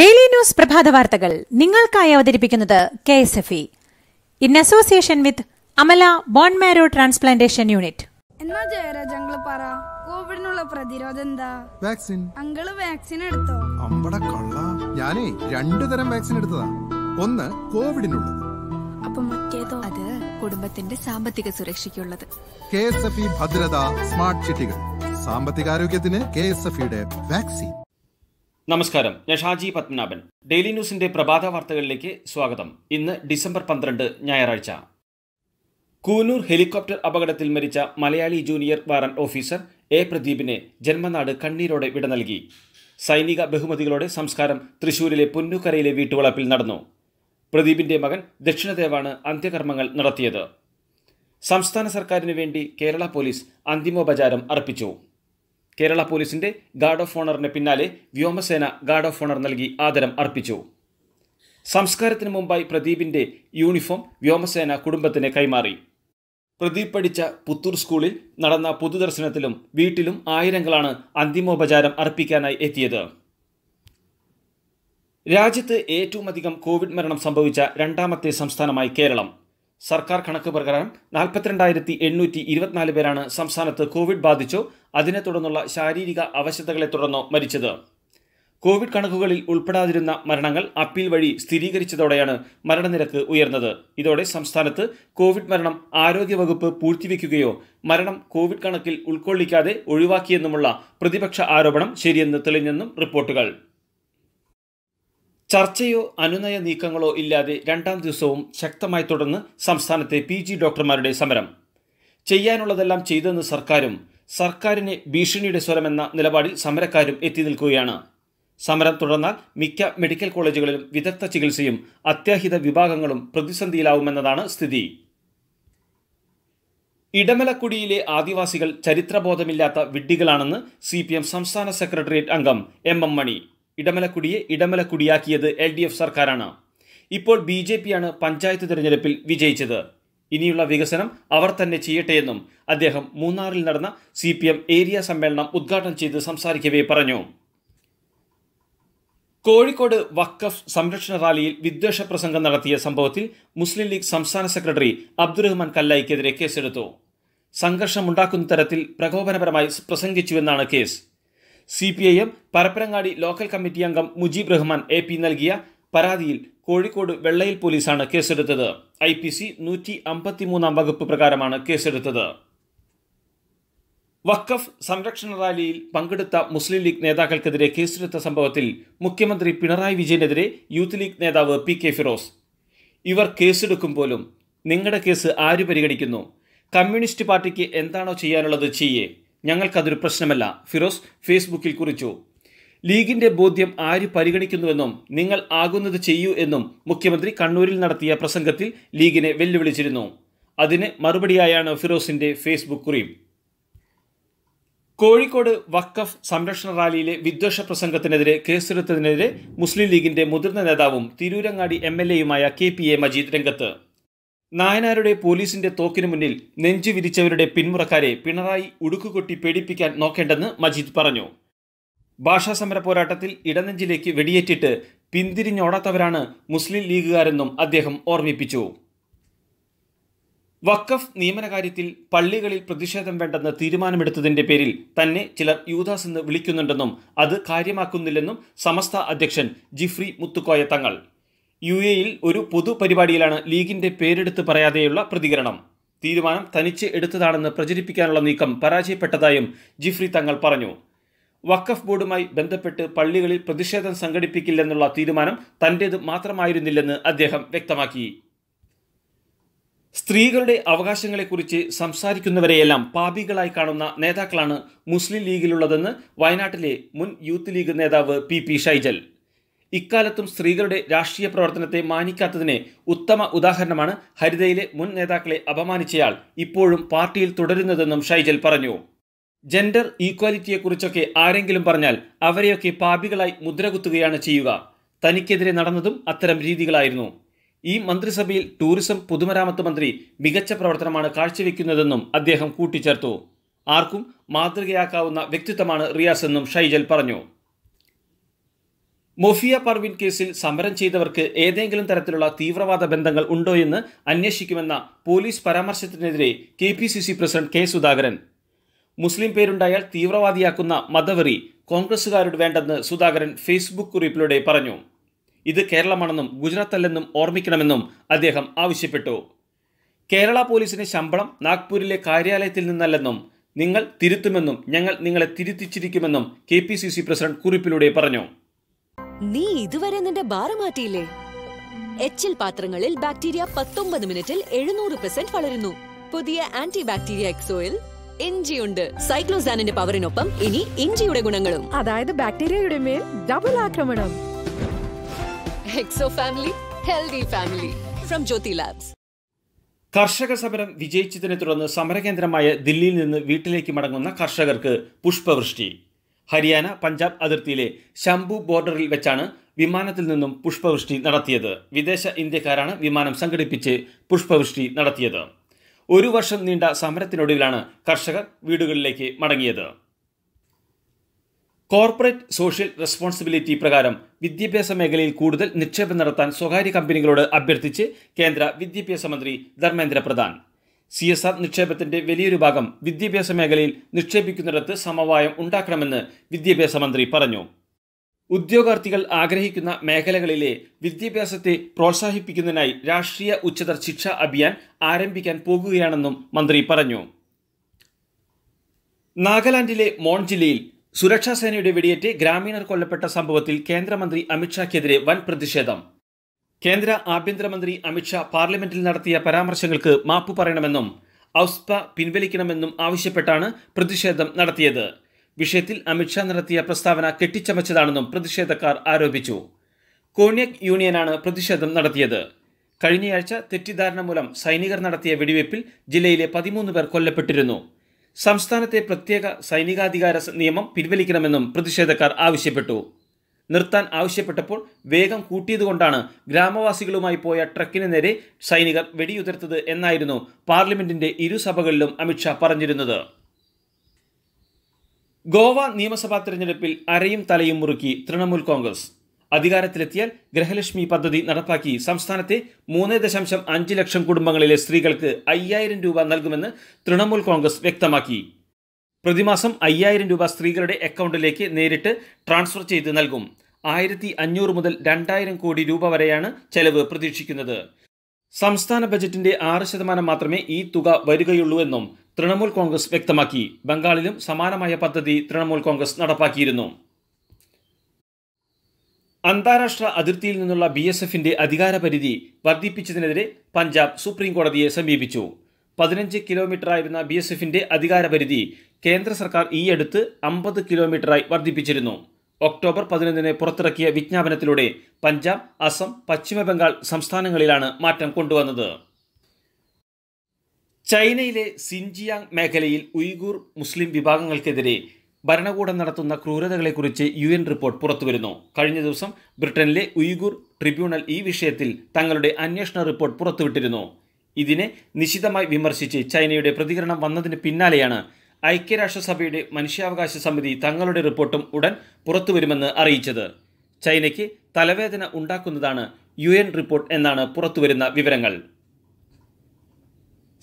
daily news പ്രഭാത വാർത്തകൾ നിങ്ങൾക്കായി അവതരിപ്പിക്കുന്നത് K S F E in association with Amala bone transplantation unit എന്നാ ജയരാജ് പറ കോവിഡിനുള്ള പ്രതിരോധം എന്താ വാക്സിൻ അങ്കിള് വാക്സിൻ എടുത്തോ അമ്പട കള്ള ഞാനേ രണ്ടു തരം വാക്സിൻ എടുത്തതാ ഒന്ന് കോവിഡിനുള്ളത് അപ്പൊ മറ്റേതോ അത് കുടുംബത്തിന്റെ സാമ്പത്തിക സുരക്ഷയ്ക്കുള്ളത് കെ എസ് എഫ് ഇ ഭദ്രത സ്മാർട്ട് സിറ്റികൾ സാമ്പത്തികാരോഗ്യത്തിന് കെ എസ് എഫ് ഇയുടെ വാക്സിൻ നമസ്കാരം ഞാൻ ഷാജി പത്മനാഭൻ ഡെയിലി ന്യൂസിന്റെ പ്രഭാത വാർത്തകളിലേക്ക് സ്വാഗതം ഇന്ന് ഡിസംബർ പന്ത്രണ്ട് ഞായറാഴ്ച കൂനൂർ ഹെലികോപ്റ്റർ അപകടത്തിൽ മരിച്ച Malayali junior warrant officer A പ്രദീപിനെ ജന്മനാട് കണ്ണീരോടെ വിട നൽകി സൈനിക ബഹുമതികളോടെ സംസ്കാരം തൃശൂരിലെ പുന്നുക്കരയിലെ വീട്ടുവളപ്പിൽ നടന്നു പ്രദീപിന്റെ മകൻ ദക്ഷിണദേവാണ് അന്ത്യകർമ്മങ്ങൾ നടത്തിയത് സംസ്ഥാന സർക്കാരിനു വേണ്ടി കേരള പോലീസ് അന്തിമോപചാരം അർപ്പിച്ചു കേരള പോലീസിന്റെ ഗാർഡ് ഓഫ് ഓണറിന് പിന്നാലെ വ്യോമസേന ഗാർഡ് ഓഫ് ഓണർ നൽകി ആദരം അർപ്പിച്ചു സംസ്കാരത്തിന് മുമ്പായി പ്രദീപിന്റെ യൂണിഫോം വ്യോമസേന കുടുംബത്തിന് കൈമാറി പ്രദീപ് പഠിച്ച പുത്തൂർ സ്കൂളിൽ നടന്ന പൊതുദർശനത്തിലും വീട്ടിലും ആയിരങ്ങളാണ് അന്തിമോപചാരം അർപ്പിക്കാനായി എത്തിയത് രാജ്യത്ത് ഏറ്റവും അധികം കോവിഡ് മരണം സംഭവിച്ച രണ്ടാമത്തെ സംസ്ഥാനമായി കേരളം സർക്കാർ കണക്ക് പ്രകാരം നാൽപ്പത്തിരണ്ടായിരത്തി എണ്ണൂറ്റി ഇരുപത്തിനാല് പേരാണ് സംസ്ഥാനത്ത് കോവിഡ് ബാധിച്ചോ അതിനെ തുടർന്നുള്ള ശാരീരിക അവശതകളെ തുടർന്നോ മരിച്ചത് കോവിഡ് കണക്കുകളിൽ ഉൾപ്പെടാതിരുന്ന മരണങ്ങൾ അപ്പീൽ വഴി സ്ഥിരീകരിച്ചതോടെയാണ് മരണനിരക്ക് ഉയർന്നത് ഇതോടെ സംസ്ഥാനത്ത് കോവിഡ് മരണം ആരോഗ്യവകുപ്പ് പൂഴ്ത്തിവെക്കുകയോ മരണം കോവിഡ് കണക്കിൽ ഉൾക്കൊള്ളിക്കാതെ ഒഴിവാക്കിയെന്നുമുള്ള പ്രതിപക്ഷ ആരോപണം ശരിയെന്ന് തെളിഞ്ഞെന്നും റിപ്പോർട്ടുകൾ ചർച്ചയോ അനുനയ നീക്കങ്ങളോ ഇല്ലാതെ രണ്ടാം ദിവസവും ശക്തമായി തുടർന്ന് സംസ്ഥാനത്തെ പി ഡോക്ടർമാരുടെ സമരം ചെയ്യാനുള്ളതെല്ലാം ചെയ്തെന്ന് സർക്കാരും സർക്കാരിനെ ഭീഷണിയുടെ സ്വരമെന്ന നിലപാടിൽ സമരക്കാരും എത്തി നിൽക്കുകയാണ് സമരം തുടർന്നാൽ മിക്ക മെഡിക്കൽ കോളേജുകളിലും വിദഗ്ധ ചികിത്സയും അത്യാഹിത വിഭാഗങ്ങളും പ്രതിസന്ധിയിലാവുമെന്നതാണ് സ്ഥിതി ഇടമലക്കുടിയിലെ ആദിവാസികൾ ചരിത്രബോധമില്ലാത്ത വിഡ്ഢികളാണെന്ന് സി പി എം സംസ്ഥാന സെക്രട്ടേറിയറ്റ് അംഗം എം എം മണി ഇടമലക്കുടിയെ ഇടമലക്കുടിയാക്കിയത് എൽ ഡി എഫ് സർക്കാരാണ് ഇപ്പോൾ ബി ജെ പിയാണ് പഞ്ചായത്ത് തിരഞ്ഞെടുപ്പിൽ വിജയിച്ചത് ഇനിയുള്ള വികസനം അവർ തന്നെ ചെയ്യട്ടെയെന്നും അദ്ദേഹം മൂന്നാറിൽ നടന്ന സി ഏരിയ സമ്മേളനം ഉദ്ഘാടനം ചെയ്ത് സംസാരിക്കവേ പറഞ്ഞു കോഴിക്കോട് വഖഫ് സംരക്ഷണ റാലിയിൽ വിദ്വേഷ പ്രസംഗം നടത്തിയ സംഭവത്തിൽ മുസ്ലിം ലീഗ് സംസ്ഥാന സെക്രട്ടറി അബ്ദുറഹ്മാൻ കല്ലായിക്കെതിരെ കേസെടുത്തു സംഘർഷമുണ്ടാക്കുന്ന തരത്തിൽ പ്രകോപനപരമായി പ്രസംഗിച്ചുവെന്നാണ് case C P I M Parappanangadi local committee അംഗം മുജീബ് റഹ്മാൻ എ പി നൽകിയ പരാതിയിൽ കോഴിക്കോട് വെള്ളയിൽ പോലീസാണ് കേസെടുത്തത് ഐ പി സി നൂറ്റി അമ്പത്തിമൂന്നാം വകുപ്പ് പ്രകാരമാണ് കേസെടുത്തത് വഖഫ് സംരക്ഷണ റാലിയിൽ പങ്കെടുത്ത മുസ്ലിം ലീഗ് നേതാക്കൾക്കെതിരെ കേസെടുത്ത സംഭവത്തിൽ മുഖ്യമന്ത്രി പിണറായി വിജയനെതിരെ യൂത്ത് ലീഗ് നേതാവ് പി കെ ഫിറോസ് ഇവർ കേസെടുക്കും പോലും നിങ്ങളുടെ കേസ് ആര് പരിഗണിക്കുന്നു കമ്മ്യൂണിസ്റ്റ് പാർട്ടിക്ക് എന്താണോ ചെയ്യാനുള്ളത് ചെയ്യേ ഞങ്ങൾക്കതൊരു പ്രശ്നമല്ല ഫിറോസ് ഫേസ്ബുക്കിൽ കുറിച്ചു ലീഗിന്റെ ബോധ്യം ആര് പരിഗണിക്കുന്നുവെന്നും നിങ്ങൾ ആകുന്നത് ചെയ്യൂ എന്നും മുഖ്യമന്ത്രി കണ്ണൂരിൽ നടത്തിയ പ്രസംഗത്തിൽ ലീഗിനെ വെല്ലുവിളിച്ചിരുന്നു അതിന് മറുപടിയായാണ് ഫിറോസിന്റെ ഫേസ്ബുക്ക് കുറിയും കോഴിക്കോട് വക്കഫ് സംരക്ഷണ റാലിയിലെ വിദ്വേഷ പ്രസംഗത്തിനെതിരെ കേസെടുത്തതിനെതിരെ മുസ്ലിം ലീഗിന്റെ മുതിർന്ന നേതാവും തിരൂരങ്ങാടി എം എൽ എയുമായ കെ പി എ മജീദ് രംഗത്ത് നായനാരുടെ പോലീസിന്റെ തോക്കിനു മുന്നിൽ നെഞ്ചു വിരിച്ചവരുടെ പിന്മുറക്കാരെ പിണറായി ഉടുക്കുകൊട്ടി പേടിപ്പിക്കാൻ നോക്കേണ്ടെന്ന് മജീദ് പറഞ്ഞു ഭാഷാ സമര പോരാട്ടത്തിൽ ഇടനെഞ്ചിലേക്ക് വെടിയേറ്റിട്ട് പിന്തിരിഞ്ഞോടാത്തവരാണ് മുസ്ലിം ലീഗുകാരെന്നും അദ്ദേഹം ഓർമ്മിപ്പിച്ചു വഖഫ് നിയമന കാര്യത്തിൽ പള്ളികളിൽ പ്രതിഷേധം വേണ്ടെന്ന് തീരുമാനമെടുത്തതിന്റെ പേരിൽ തന്നെ ചിലർ യൂദാസ് എന്ന് വിളിക്കുന്നുണ്ടെന്നും അത് കാര്യമാക്കുന്നില്ലെന്നും സമസ്ത അധ്യക്ഷൻ ജിഫ്രി മുത്തുക്കോയ തങ്ങൾ യു എയിൽ ഒരു പൊതുപരിപാടിയിലാണ് ലീഗിന്റെ പേരെടുത്ത് പറയാതെയുള്ള പ്രതികരണം തീരുമാനം തനിച്ച് എടുത്തതാണെന്ന് പ്രചരിപ്പിക്കാനുള്ള നീക്കം പരാജയപ്പെട്ടതായും ജിഫ്രി തങ്ങൾ പറഞ്ഞു വഖഫ് ബോർഡുമായി ബന്ധപ്പെട്ട് പള്ളികളിൽ പ്രതിഷേധം സംഘടിപ്പിക്കില്ലെന്നുള്ള തീരുമാനം തന്റേത് മാത്രമായിരുന്നില്ലെന്ന് അദ്ദേഹം വ്യക്തമാക്കി സ്ത്രീകളുടെ അവകാശങ്ങളെക്കുറിച്ച് സംസാരിക്കുന്നവരെയെല്ലാം പാപികളായി കാണുന്ന നേതാക്കളാണ് മുസ്ലിം ലീഗിലുള്ളതെന്ന് വയനാട്ടിലെ മുൻ യൂത്ത് ലീഗ് നേതാവ് പി പി ഷൈജൽ ഇക്കാലത്തും സ്ത്രീകളുടെ രാഷ്ട്രീയ പ്രവർത്തനത്തെ മാനിക്കാത്തതിന് ഉത്തമ ഉദാഹരണമാണ് ഹരിതയിലെ മുൻ നേതാക്കളെ അപമാനിച്ചയാൾ ഇപ്പോഴും പാർട്ടിയിൽ തുടരുന്നതെന്നും ഷൈജൽ പറഞ്ഞു ജെൻഡർ ഈക്വാലിറ്റിയെക്കുറിച്ചൊക്കെ ആരെങ്കിലും പറഞ്ഞാൽ അവരെയൊക്കെ പാപികളായി മുദ്രകുത്തുകയാണ് ചെയ്യുക തനിക്കെതിരെ നടന്നതും അത്തരം രീതികളായിരുന്നു ഈ മന്ത്രിസഭയിൽ ടൂറിസം പൊതുമരാമത്ത് മന്ത്രി മികച്ച പ്രവർത്തനമാണ് കാഴ്ചവെക്കുന്നതെന്നും അദ്ദേഹം കൂട്ടിച്ചേർത്തു ആർക്കും മാതൃകയാക്കാവുന്ന വ്യക്തിത്വമാണ് റിയാസ് എന്നും ഷൈജൽ പറഞ്ഞു മൊഫിയ പർവിൻ കേസിൽ സമരം ചെയ്തവർക്ക് ഏതെങ്കിലും തരത്തിലുള്ള തീവ്രവാദ ബന്ധങ്ങൾ ഉണ്ടോയെന്ന് അന്വേഷിക്കുമെന്ന പോലീസ് പരാമർശത്തിനെതിരെ K president K Sudhakaran Muslim പേരുണ്ടായാൽ തീവ്രവാദിയാക്കുന്ന മതവെറി കോൺഗ്രസുകാരോട് വേണ്ടെന്ന് സുധാകരൻ ഫേസ്ബുക്ക് കുറിപ്പിലൂടെ പറഞ്ഞു ഇത് കേരളമാണെന്നും ഗുജറാത്ത് അല്ലെന്നും ഓർമ്മിക്കണമെന്നും അദ്ദേഹം ആവശ്യപ്പെട്ടു കേരള പോലീസിന് ശമ്പളം നാഗ്പൂരിലെ കാര്യാലയത്തിൽ നിന്നല്ലെന്നും നിങ്ങൾ തിരുത്തുമെന്നും ഞങ്ങൾ നിങ്ങളെ തിരുത്തിച്ചിരിക്കുമെന്നും K P C C president കുറിപ്പിലൂടെ പറഞ്ഞു നീ ഇതുവരെ നിന്റെ ബാറ് മാറ്റിയില്ലേ എച്ചിൽ പാത്രങ്ങളിൽ ബാക്ടീരിയ പത്തൊമ്പത് മിനിറ്റിൽ എഴുന്നൂറ് പെർസെന്റ് വളരുന്നു പുതിയ ആന്റി ബാക്ടീരിയ എക്സോയിൽ ഉണ്ട് സൈക്ലോസാനിന്റെ പവറിനൊപ്പം ഇനി ഇഞ്ചിയുടെ ഗുണങ്ങളും അതായത് ബാക്ടീരിയയുടെ മേൽ ഡബിൾ ആക്രമണം Exo family healthy family from Jyothi labs കർഷക സമരം വിജയിച്ചതിനെ തുടർന്ന് സമരകേന്ദ്രമായ ദില്ലിയിൽ നിന്ന് വീട്ടിലേക്ക് മടങ്ങുന്ന കർഷകർക്ക് പുഷ്പവൃഷ്ടി ഹരിയാന പഞ്ചാബ് അതിർത്തിയിലെ ശംഭു ബോർഡറിൽ വെച്ചാണ് വിമാനത്തിൽ നിന്നും പുഷ്പവൃഷ്ടി നടത്തിയത് വിദേശ ഇന്ത്യക്കാരാണ് വിമാനം സംഘടിപ്പിച്ച് പുഷ്പവൃഷ്ടി നടത്തിയത് ഒരു വർഷം നീണ്ട സമരത്തിനൊടുവിലാണ് കർഷകർ വീടുകളിലേക്ക് മടങ്ങിയത് കോർപ്പറേറ്റ് സോഷ്യൽ റെസ്പോൺസിബിലിറ്റി പ്രകാരം വിദ്യാഭ്യാസ മേഖലയിൽ കൂടുതൽ നിക്ഷേപം നടത്താൻ സ്വകാര്യ കമ്പനികളോട് അഭ്യർത്ഥിച്ച് കേന്ദ്ര വിദ്യാഭ്യാസ മന്ത്രി Dharmendra Pradhan C S R നിക്ഷേപത്തിന്റെ വലിയൊരു ഭാഗം വിദ്യാഭ്യാസ മേഖലയിൽ നിക്ഷേപിക്കുന്നിടത്ത് സമവായം ഉണ്ടാക്കണമെന്ന് വിദ്യാഭ്യാസ മന്ത്രി പറഞ്ഞു ഉദ്യോഗാർത്ഥികൾ ആഗ്രഹിക്കുന്ന മേഖലകളിലെ വിദ്യാഭ്യാസത്തെ പ്രോത്സാഹിപ്പിക്കുന്നതിനായി രാഷ്ട്രീയ ഉച്ചതർ ശിക്ഷ അഭിയാൻ ആരംഭിക്കാൻ പോകുകയാണെന്നും മന്ത്രി പറഞ്ഞു നാഗാലാൻഡിലെ മോൺ ജില്ലയിൽ സുരക്ഷാ സേനയുടെ വെടിയേറ്റ് ഗ്രാമീണർ കൊല്ലപ്പെട്ട സംഭവത്തിൽ കേന്ദ്രമന്ത്രി അമിത്ഷാക്കെതിരെ വൻ പ്രതിഷേധം കേന്ദ്ര ആഭ്യന്തരമന്ത്രി അമിത്ഷാ പാർലമെന്റിൽ നടത്തിയ പരാമർശങ്ങൾക്ക് മാപ്പ് പറയണമെന്നും ഔസ്പ പിൻവലിക്കണമെന്നും ആവശ്യപ്പെട്ടാണ് പ്രതിഷേധം നടത്തിയത് വിഷയത്തിൽ അമിത്ഷാ നടത്തിയ പ്രസ്താവന കെട്ടിച്ചമച്ചതാണെന്നും പ്രതിഷേധക്കാർ ആരോപിച്ചു കോണിയക് യൂണിയനാണ് പ്രതിഷേധം നടത്തിയത് കഴിഞ്ഞയാഴ്ച തെറ്റിദ്ധാരണ മൂലം സൈനികർ നടത്തിയ വെടിവയ്പിൽ ജില്ലയിലെ പതിമൂന്ന് പേർ കൊല്ലപ്പെട്ടിരുന്നു സംസ്ഥാനത്തെ പ്രത്യേക സൈനികാധികാര നിയമം പിൻവലിക്കണമെന്നും പ്രതിഷേധക്കാർ ആവശ്യപ്പെട്ടു നിർത്താൻ ആവശ്യപ്പെട്ടപ്പോൾ വേഗം കൂട്ടിയതുകൊണ്ടാണ് ഗ്രാമവാസികളുമായി പോയ ട്രക്കിന് നേരെ സൈനികർ വെടിയുതിർത്തത് എന്നായിരുന്നു പാർലമെന്റിന്റെ ഇരുസഭകളിലും അമിത്ഷാ പറഞ്ഞിരുന്നത് ഗോവ നിയമസഭാ തെരഞ്ഞെടുപ്പിൽ അരയും തലയും മുറുക്കി തൃണമൂൽ കോൺഗ്രസ് അധികാരത്തിലെത്തിയാൽ ഗൃഹലക്ഷ്മി പദ്ധതി നടപ്പാക്കി സംസ്ഥാനത്തെ മൂന്ന് ദശാംശം അഞ്ച് ലക്ഷം കുടുംബങ്ങളിലെ സ്ത്രീകൾക്ക് അയ്യായിരം രൂപ നൽകുമെന്ന് തൃണമൂൽ കോൺഗ്രസ് വ്യക്തമാക്കി പ്രതിമാസം അയ്യായിരം രൂപ സ്ത്രീകളുടെ അക്കൗണ്ടിലേക്ക് നേരിട്ട് ട്രാൻസ്ഫർ ചെയ്ത് നൽകും ആയിരത്തി അഞ്ഞൂറ് മുതൽ രണ്ടായിരം കോടി രൂപ വരെയാണ് ചെലവ് പ്രതീക്ഷിക്കുന്നത് സംസ്ഥാന ബജറ്റിന്റെ ആറ് ശതമാനം മാത്രമേ ഈ തുക വരികയുള്ളൂ എന്നും തൃണമൂൽ കോൺഗ്രസ് വ്യക്തമാക്കി ബംഗാളിലും സമാനമായ പദ്ധതി തൃണമൂൽ കോൺഗ്രസ് നടപ്പാക്കിയിരുന്നു അന്താരാഷ്ട്ര അതിർത്തിയിൽ നിന്നുള്ള ബി എസ് എഫിൻ്റെ അധികാരപരിധി വർദ്ധിപ്പിച്ചതിനെതിരെ പഞ്ചാബ് സുപ്രീം കോടതിയെ സമീപിച്ചു പതിനഞ്ച് കിലോമീറ്ററായിരുന്ന ബി എസ് എഫിൻ്റെ അധികാരപരിധി കേന്ദ്ര സർക്കാർ ഈയടുത്ത് അമ്പത് കിലോമീറ്ററായി വർദ്ധിപ്പിച്ചിരുന്നു ഒക്ടോബർ പതിനൊന്നിന് പുറത്തിറക്കിയ വിജ്ഞാപനത്തിലൂടെ പഞ്ചാബ് അസം പശ്ചിമ ബംഗാൾ സംസ്ഥാനങ്ങളിലാണ് മാറ്റം കൊണ്ടുവന്നത് ചൈനയിലെ സിൻജിയാങ് മേഖലയിൽ ഉയ്ഗൂർ മുസ്ലിം വിഭാഗങ്ങൾക്കെതിരെ ഭരണകൂടം നടത്തുന്ന ക്രൂരതകളെക്കുറിച്ച് യു എൻ റിപ്പോർട്ട് പുറത്തുവരുന്നു കഴിഞ്ഞ ദിവസം ബ്രിട്ടനിലെ ഉയ്ഗൂർ ട്രിബ്യൂണൽ ഈ വിഷയത്തിൽ തങ്ങളുടെ അന്വേഷണ റിപ്പോർട്ട് പുറത്തുവിട്ടിരുന്നു ഇതിനെ നിശിതമായി വിമർശിച്ച് ചൈനയുടെ പ്രതികരണം വന്നതിന് പിന്നാലെയാണ് ഐക്യരാഷ്ട്രസഭയുടെ മനുഷ്യാവകാശ സമിതി തങ്ങളുടെ റിപ്പോർട്ടും ഉടൻ പുറത്തുവരുമെന്ന് അറിയിച്ചത് ചൈനയ്ക്ക് തലവേദന ഉണ്ടാക്കുന്നതാണ് യു റിപ്പോർട്ട് എന്നാണ് പുറത്തുവരുന്ന വിവരങ്ങൾ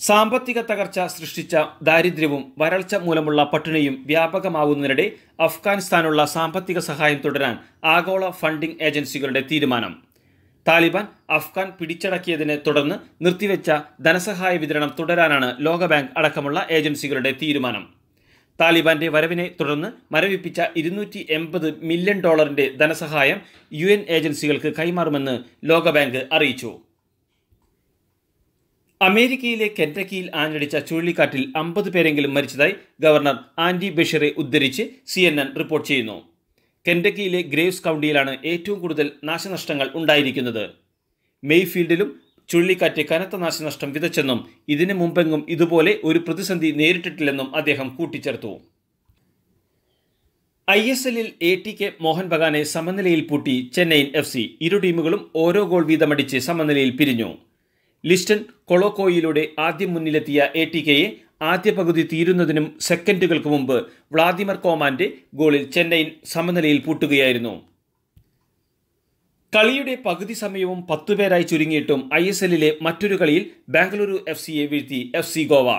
സാമ്പത്തിക തകർച്ച സൃഷ്ടിച്ച ദാരിദ്ര്യവും വരൾച്ച മൂലമുള്ള പട്ടിണിയും വ്യാപകമാകുന്നതിനിടെ അഫ്ഗാനിസ്ഥാനുള്ള സാമ്പത്തിക സഹായം തുടരാൻ ആഗോള ഫണ്ടിംഗ് ഏജൻസികളുടെ തീരുമാനം താലിബാൻ അഫ്ഗാൻ പിടിച്ചടക്കിയതിനെ തുടർന്ന് നിർത്തിവെച്ച ധനസഹായ വിതരണം തുടരാനാണ് ലോകബാങ്ക് അടക്കമുള്ള ഏജൻസികളുടെ തീരുമാനം താലിബാന്റെ വരവിനെ തുടർന്ന് മരവിപ്പിച്ച ഇരുന്നൂറ്റി എൺപത് മില്യൺ ഡോളറിന്റെ ധനസഹായം യു ഏജൻസികൾക്ക് കൈമാറുമെന്ന് ലോകബാങ്ക് അറിയിച്ചു അമേരിക്കയിലെ കെൻറ്റക്കിയിൽ ആഞ്ഞടിച്ച ചുഴലിക്കാറ്റിൽ അമ്പത് പേരെങ്കിലും മരിച്ചതായി ഗവർണർ ആൻഡി ബഷീറെ ഉദ്ധരിച്ച് സി എൻ എൻ റിപ്പോർട്ട് ചെയ്യുന്നു കെൻറ്റക്കിയിലെ ഗ്രേവ്സ് കൗണ്ടിയിലാണ് ഏറ്റവും കൂടുതൽ നാശനഷ്ടങ്ങൾ ഉണ്ടായിരിക്കുന്നത് മെയ്ഫീൽഡിലും ചുഴലിക്കാറ്റ് കനത്ത നാശനഷ്ടം വിതച്ചെന്നും ഇതിനു മുമ്പെങ്ങും ഇതുപോലെ ഒരു പ്രതിസന്ധി നേരിട്ടിട്ടില്ലെന്നും അദ്ദേഹം കൂട്ടിച്ചേർത്തു ഐ എസ് എല്ലിൽ എ ടി കെ മോഹൻ ബഗാനെ സമനിലയിൽ പൂട്ടി ചെന്നൈയിൻ എഫ് സി ഇരു ടീമുകളും ഓരോ ഗോൾ വീതമടിച്ച് സമനിലയിൽ പിരിഞ്ഞു ലിസ്റ്റൺ കൊളോക്കോയിലൂടെ ആദ്യം മുന്നിലെത്തിയ എ ടി കെയെ ആദ്യ പകുതി തീരുന്നതിനും സെക്കൻഡുകൾക്ക് മുമ്പ് വ്ളാദിമർ കോമാന്റെ ഗോളിൽ ചെന്നൈയിൻ സമനിലയിൽ പൂട്ടുകയായിരുന്നു കളിയുടെ പകുതി സമയവും പത്തുപേരായി ചുരുങ്ങിയിട്ടും ഐ എസ് എല്ലിലെ മറ്റൊരു കളിയിൽ ബാംഗ്ലൂരു എഫ് സിയെ വീഴ്ത്തി എഫ് സി ഗോവ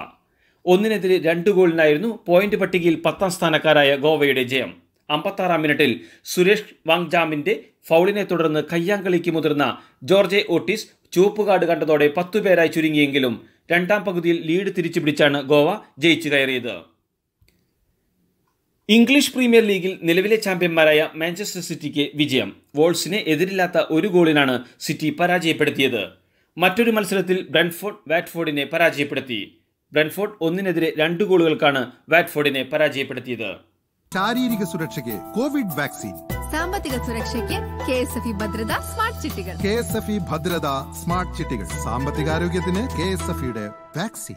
ഒന്നിനെതിരെ രണ്ട് ഗോളിനായിരുന്നു പോയിന്റ് പട്ടികയിൽ പത്താം സ്ഥാനക്കാരായ ഗോവയുടെ ജയം അമ്പത്താറാം മിനിറ്റിൽ സുരേഷ് വാങ്ജാമിന്റെ ഫൗളിനെ തുടർന്ന് കയ്യാങ്കളിക്ക് മുതിർന്ന ജോർജെ ഓട്ടിസ് കാർഡ് കണ്ടതോടെ പേരായി ചുരുങ്ങിയെങ്കിലും രണ്ടാം പകുതിയിൽ ലീഡ് തിരിച്ചു പിടിച്ചാണ് ഗോവ ജയിച്ചു കയറിയത് ഇംഗ്ലീഷ് പ്രീമിയർ ലീഗിൽ നിലവിലെ ചാമ്പ്യന്മാരായ മാഞ്ചസ്റ്റർ സിറ്റിക്ക് വിജയം വോൾസിനെ എതിരില്ലാത്ത ഒരു ഗോളിനാണ് സിറ്റി പരാജയപ്പെടുത്തിയത് മറ്റൊരു മത്സരത്തിൽ ബ്രൻഫോർഡ് വാറ്റ്ഫോർഡിനെ പരാജയപ്പെടുത്തി ബ്രൻഫോർഡ് ഒന്നിനെതിരെ രണ്ട് ഗോളുകൾക്കാണ് വാറ്റ്ഫോർഡിനെ പരാജയപ്പെടുത്തിയത് ശാരീരിക സുരക്ഷയ്ക്ക് കോവിഡ് വാക്സിൻ സാമ്പത്തിക സുരക്ഷയ്ക്ക് കെ എസ് എഫ് ഇ ഭദ്രത സ്മാർട്ട് ചിട്ടികൾ കെ എസ് എഫ് ഇ ഭദ്രത സ്മാർട്ട് ചിട്ടികൾ ആരോഗ്യത്തിന് കെ എസ് എഫ് ഇയുടെ വാക്സിൻ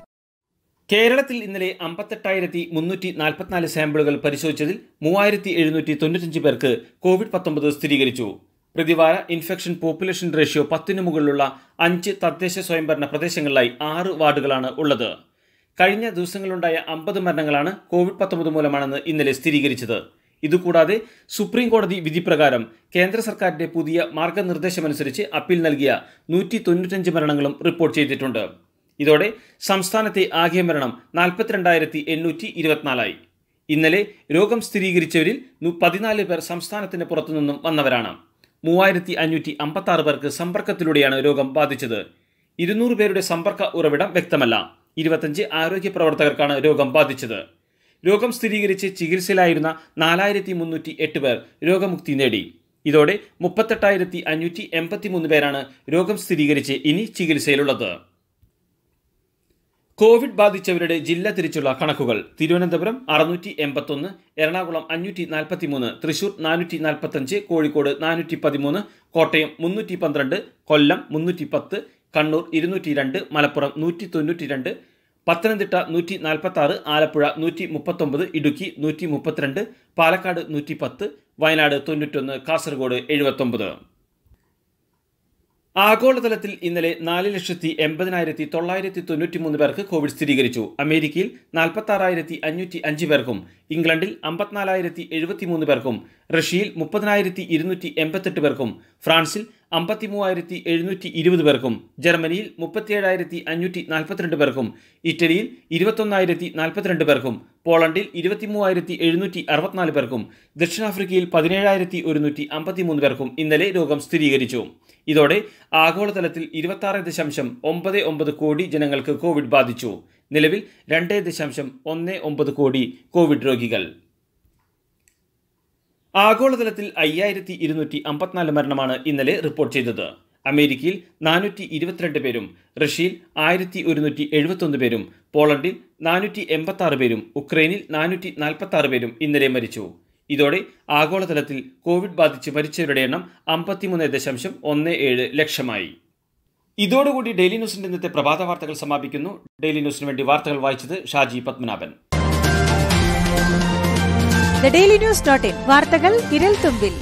കേരളത്തിൽ ഇന്നലെ അമ്പത്തെട്ടായിരത്തി മുന്നൂറ്റി നാൽപ്പത്തിനാല് സാമ്പിളുകൾ പരിശോധിച്ചതിൽ മൂവായിരത്തി എഴുന്നൂറ്റി തൊണ്ണൂറ്റഞ്ച് പേർക്ക് കോവിഡ് പത്തൊമ്പത് സ്ഥിരീകരിച്ചു പ്രതിവാര ഇൻഫെക്ഷൻ പോപ്പുലേഷൻ റേഷ്യോ പത്തിനു മുകളിലുള്ള അഞ്ച് തദ്ദേശ സ്വയംഭരണ പ്രദേശങ്ങളിലായി ആറ് വാർഡുകളാണ് ഉള്ളത് കഴിഞ്ഞ ദിവസങ്ങളിലുണ്ടായ അമ്പത് മരണങ്ങളാണ് കോവിഡ് പത്തൊമ്പത് മൂലമാണെന്ന് ഇന്നലെ സ്ഥിരീകരിച്ചത് ഇതുകൂടാതെ സുപ്രീം കോടതി വിധിപ്രകാരം കേന്ദ്ര സർക്കാരിന്റെ പുതിയ മാർഗനിർദ്ദേശമനുസരിച്ച് അപ്പീൽ നൽകിയ നൂറ്റി തൊണ്ണൂറ്റഞ്ച് മരണങ്ങളും റിപ്പോർട്ട് ചെയ്തിട്ടുണ്ട് ഇതോടെ സംസ്ഥാനത്തെ ആകെ മരണം നാൽപ്പത്തിരണ്ടായിരത്തി എണ്ണൂറ്റി ഇരുപത്തിനാലായി ഇന്നലെ രോഗം സ്ഥിരീകരിച്ചവരിൽ പതിനാല് പേർ സംസ്ഥാനത്തിന് പുറത്തുനിന്നും വന്നവരാണ് മൂവായിരത്തി അഞ്ഞൂറ്റി അമ്പത്തി ആറ് പേർക്ക് സമ്പർക്കത്തിലൂടെയാണ് രോഗം ബാധിച്ചത് ഇരുന്നൂറ് പേരുടെ സമ്പർക്ക ഉറവിടം വ്യക്തമല്ല ഇരുപത്തഞ്ച് ആരോഗ്യ പ്രവർത്തകർക്കാണ് രോഗം ബാധിച്ചത് രോഗം സ്ഥിരീകരിച്ച് ചികിത്സയിലായിരുന്ന നാലായിരത്തി മുന്നൂറ്റി എട്ട് പേർ രോഗമുക്തി നേടി ഇതോടെ മുപ്പത്തെട്ടായിരത്തി അഞ്ഞൂറ്റി എൺപത്തി മൂന്ന് പേരാണ് രോഗം സ്ഥിരീകരിച്ച് ഇനി ചികിത്സയിലുള്ളത് കോവിഡ് ബാധിച്ചവരുടെ ജില്ല തിരിച്ചുള്ള കണക്കുകൾ തിരുവനന്തപുരം അറുന്നൂറ്റി എൺപത്തൊന്ന് എറണാകുളം അഞ്ഞൂറ്റി നാൽപ്പത്തി മൂന്ന് തൃശൂർ നാനൂറ്റി നാൽപ്പത്തഞ്ച് കോഴിക്കോട് നാനൂറ്റി പതിമൂന്ന് കോട്ടയം മുന്നൂറ്റി പന്ത്രണ്ട് കൊല്ലം മുന്നൂറ്റി പത്ത് കണ്ണൂർ ഇരുന്നൂറ്റി രണ്ട് മലപ്പുറം നൂറ്റി തൊണ്ണൂറ്റി രണ്ട് പത്തനംതിട്ട നൂറ്റി നാൽപ്പത്തി ആറ് ആലപ്പുഴ നൂറ്റി മുപ്പത്തൊമ്പത് ഇടുക്കി നൂറ്റി മുപ്പത്തിരണ്ട് പാലക്കാട് നൂറ്റി പത്ത് വയനാട് തൊണ്ണൂറ്റൊന്ന് കാസർഗോഡ് എഴുപത്തൊമ്പത് ആഗോളതലത്തിൽ ഇന്നലെ നാല് ലക്ഷത്തി എൺപതിനായിരത്തി തൊള്ളായിരത്തി തൊണ്ണൂറ്റി മൂന്ന് പേർക്ക് കോവിഡ് സ്ഥിരീകരിച്ചു അമേരിക്കയിൽ നാൽപ്പത്താറായിരത്തി അഞ്ഞൂറ്റി അഞ്ച് പേർക്കും ഇംഗ്ലണ്ടിൽ അമ്പത്തിനാലായിരത്തി എഴുപത്തി മൂന്ന് പേർക്കും റഷ്യയിൽ മുപ്പതിനായിരത്തി ഇരുന്നൂറ്റി എൺപത്തെട്ട് പേർക്കും ഫ്രാൻസിൽ അമ്പത്തി മൂവായിരത്തി എഴുന്നൂറ്റി ഇരുപത് പേർക്കും ജർമ്മനിയിൽ മുപ്പത്തിയേഴായിരത്തി അഞ്ഞൂറ്റി നാൽപ്പത്തിരണ്ട് പേർക്കും ഇറ്റലിയിൽ ഇരുപത്തൊന്നായിരത്തി നാൽപ്പത്തിരണ്ട് പേർക്കും പോളണ്ടിൽ ഇരുപത്തിമൂവായിരത്തി എഴുന്നൂറ്റി അറുപത്തിനാല് പേർക്കും ദക്ഷിണാഫ്രിക്കയിൽ പതിനേഴായിരത്തി ഒരുന്നൂറ്റി അമ്പത്തിമൂന്ന് പേർക്കും ഇന്നലെ രോഗം സ്ഥിരീകരിച്ചു ഇതോടെ ആഗോളതലത്തിൽ ഇരുപത്താറ് ദശാംശം ഒമ്പത് ഒമ്പത് കോടി ജനങ്ങൾക്ക് കോവിഡ് ബാധിച്ചു നിലവിൽ രണ്ട് ദശാംശം ഒന്ന് ഒമ്പത് കോടി കോവിഡ് രോഗികൾ ആഗോളതലത്തിൽ അയ്യായിരത്തി ഇരുന്നൂറ്റി അമ്പത്തിനാല് മരണമാണ് ഇന്നലെ റിപ്പോർട്ട് ചെയ്തത് അമേരിക്കയിൽ നാനൂറ്റി ഇരുപത്തിരണ്ട് പേരും റഷ്യയിൽ ആയിരത്തി ഒരുന്നൂറ്റി എഴുപത്തൊന്ന് പേരും പോളണ്ടിൽ നാനൂറ്റി എൺപത്തി ആറ് പേരും ഉക്രൈനിൽ നാനൂറ്റി നാൽപ്പത്തി ആറ് പേരും ഇന്നലെ മരിച്ചു ഇതോടെ ആഗോളതലത്തിൽ കോവിഡ് ബാധിച്ച് മരിച്ചവരുടെ എണ്ണം അമ്പത്തിമൂന്ന് ദശാംശം ഒന്ന് ഏഴ് ലക്ഷമായി ഇതോടുകൂടി ഡെയിലി ന്യൂസിന്റെ ഇന്നത്തെ പ്രഭാത വാർത്തകൾ സമാപിക്കുന്നു ഡെയിലി ന്യൂസിന് വേണ്ടി വാർത്തകൾ വായിച്ചത് Shaji Padmanabhan daily news dot in വാർത്തകൾ വിരൽ തുമ്പിൽ